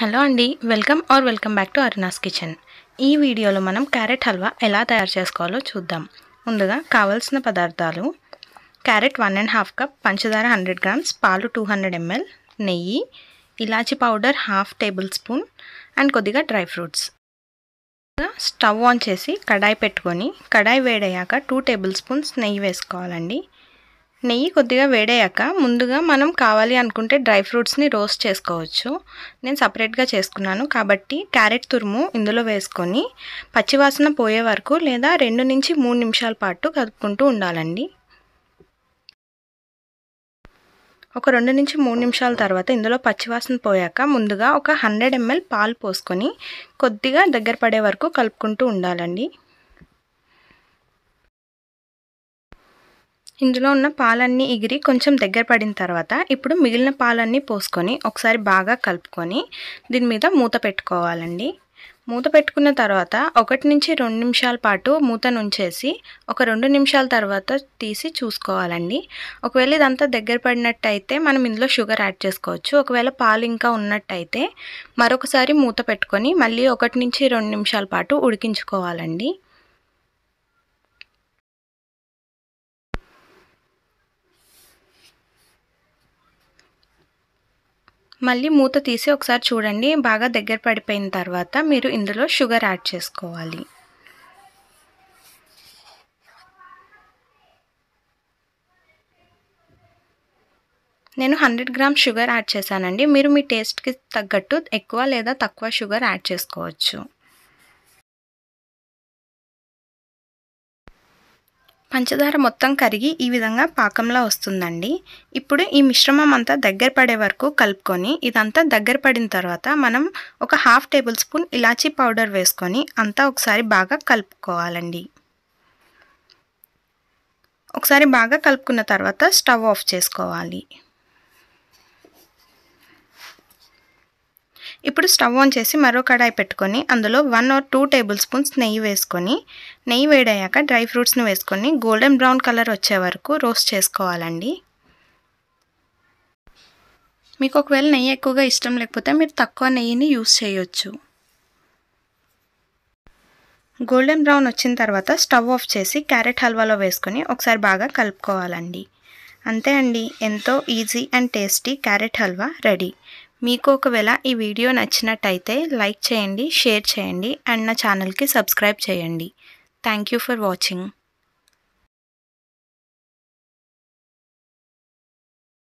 hello అండి welcome or welcome back to Aruna's kitchen ఈ వీడియోలో మనం క్యారెట్ హల్వా ఎలా తయారు చేసుకోవాలో చూద్దాం ముందుగా కావలసిన పదార్థాలు carrot one and half cup పంచదార హండ్రెడ్ గ్రామ్స్ పాలు టూ హండ్రెడ్ ఎంఎల్ నెయ్యి ఇలాచి powder half table spoon and కొద్దిగా డ్రై ఫ్రూట్స్ స్టవ్ ఆన్ చేసి కడాయి పెట్టుకొని కడాయి వేడయ్యాక టూ టేబుల్ స్పూన్స్ నెయ్యి వేసుకోవాలండి నెయ్యి కొద్దిగా వేడయ్యాక ముందుగా మనం కావాలి అనుకుంటే డ్రై ఫ్రూట్స్ని రోస్ట్ చేసుకోవచ్చు నేను సపరేట్గా చేసుకున్నాను కాబట్టి క్యారెట్ తురుము ఇందులో వేసుకొని పచ్చివాసన పోయే వరకు లేదా రెండు నుంచి మూడు నిమిషాల పాటు కదుపుకుంటూ ఉండాలండి ఒక రెండు నుంచి మూడు నిమిషాల తర్వాత ఇందులో పచ్చివాసన పోయాక ముందుగా ఒక హండ్రెడ్ ఎంఎల్ పాలు పోసుకొని కొద్దిగా దగ్గర పడే వరకు కలుపుకుంటూ ఉండాలండి ఇందులో ఉన్న పాలన్నీ ఎగిరి కొంచెం దగ్గర పడిన తర్వాత ఇప్పుడు మిగిలిన పాలన్నీ పోసుకొని ఒకసారి బాగా కలుపుకొని దీని మీద మూత పెట్టుకోవాలండి మూత పెట్టుకున్న తర్వాత ఒకటి నుంచి రెండు నిమిషాల పాటు మూత నుంచేసి ఒక రెండు నిమిషాల తర్వాత తీసి చూసుకోవాలండి ఒకవేళ ఇదంతా దగ్గర పడినట్టయితే మనం ఇందులో షుగర్ యాడ్ చేసుకోవచ్చు ఒకవేళ పాలు ఇంకా ఉన్నట్టయితే మరొకసారి మూత పెట్టుకొని మళ్ళీ ఒకటి నుంచి రెండు నిమిషాల పాటు ఉడికించుకోవాలండి మళ్ళీ మూత తీసి ఒకసారి చూడండి బాగా దగ్గర పడిపోయిన తర్వాత మీరు ఇందులో షుగర్ యాడ్ చేసుకోవాలి నేను హండ్రెడ్ గ్రామ్ షుగర్ యాడ్ చేశానండి మీరు మీ టేస్ట్కి తగ్గట్టు ఎక్కువ లేదా తక్కువ షుగర్ యాడ్ చేసుకోవచ్చు పంచదార మొత్తం కరిగి ఈ విధంగా పాకంలో వస్తుందండి ఇప్పుడు ఈ మిశ్రమం అంతా దగ్గర పడే వరకు కలుపుకొని ఇదంతా దగ్గర పడిన తర్వాత మనం ఒక హాఫ్ టేబుల్ స్పూన్ ఇలాచీ పౌడర్ వేసుకొని అంతా ఒకసారి బాగా కలుపుకోవాలండి ఒకసారి బాగా కలుపుకున్న తర్వాత స్టవ్ ఆఫ్ చేసుకోవాలి ఇప్పుడు స్టవ్ ఆన్ చేసి మరో కడాయి పెట్టుకొని అందులో one or two table spoons నెయ్యి వేసుకొని నెయ్యి వేడయ్యాక డ్రై ఫ్రూట్స్ని వేసుకొని గోల్డెన్ బ్రౌన్ కలర్ వచ్చే వరకు రోస్ట్ చేసుకోవాలండి మీకు ఒకవేళ నెయ్యి ఎక్కువగా ఇష్టం లేకపోతే మీరు తక్కువ నెయ్యిని యూస్ చేయొచ్చు గోల్డెన్ బ్రౌన్ వచ్చిన తర్వాత స్టవ్ ఆఫ్ చేసి క్యారెట్ హల్వాలో వేసుకొని ఒకసారి బాగా కలుపుకోవాలండి అంతే అండి ఎంతో easy and tasty carrot halwa ready మీకు ఒకవేళ ఈ వీడియో నచ్చినట్టయితే లైక్ చేయండి షేర్ చేయండి అండ్ నా ఛానల్కి సబ్స్క్రైబ్ చేయండి థ్యాంక్ యూ ఫర్ వాచింగ్